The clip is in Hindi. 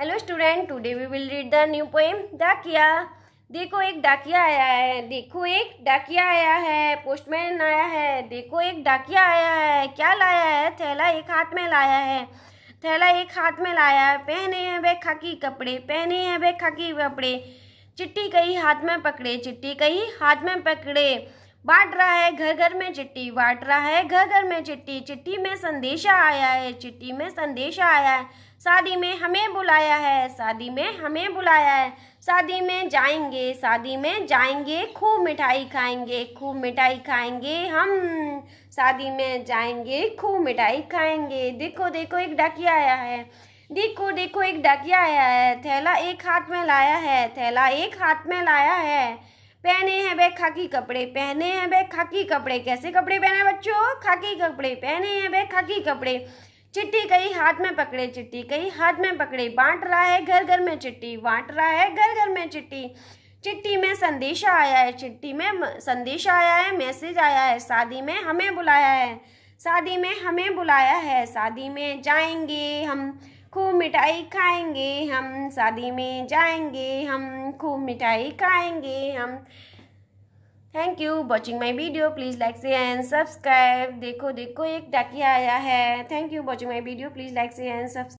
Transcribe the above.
hello student today we will read the new poem Dakiya देखो एक डाकिया आया है देखो एक डाकिया आया है पोस्टमैन आया है देखो एक डाकिया आया है क्या लाया है थैला एक हाथ में लाया है थैला एक हाथ में लाया है पहने हैं वे खाकी कपड़े पहने हैं वे खाकी कपड़े चिट्टी कई हाथ में पकड़े चिट्टी कई हाथ में पकड़े बांट रहा है घर घर में चिट्ठी बांट रहा है घर घर में चिट्ठी चिट्ठी में संदेशा आया है चिट्ठी में संदेशा आया है शादी में हमें बुलाया है शादी में हमें बुलाया है शादी में जाएंगे शादी में जाएंगे खूब मिठाई खाएंगे खूब मिठाई खाएंगे हम शादी में जाएंगे खूब मिठाई खाएंगे देखो देखो एक डाकिया आया है देखो देखो एक डाकिया आया है थैला एक हाथ में लाया है थैला एक हाथ में लाया है पहने हैं वे खाकी कपड़े पहने हैं वे खाकी कपड़े कैसे कपड़े पहने बच्चों खाकी कपड़े पहने हैं वे खाकी कपड़े चिट्ठी कई हाथ में पकड़े चिट्ठी कई हाथ में पकड़े बांट रहा है घर घर में चिट्ठी बांट रहा है घर घर में चिट्ठी चिट्ठी में संदेशा आया है चिट्ठी में संदेशा आया है मैसेज आया है शादी में हमें बुलाया है शादी में हमें बुलाया है शादी में जाएंगे हम खूब मिठाई खाएंगे हम शादी में जाएंगे हम खूब मिठाई खाएंगे हम thank you watching my video please like से एंड सब्सक्राइब देखो देखो एक डाकिया आया है thank you watching my video please like से एंड सब्सक्राइब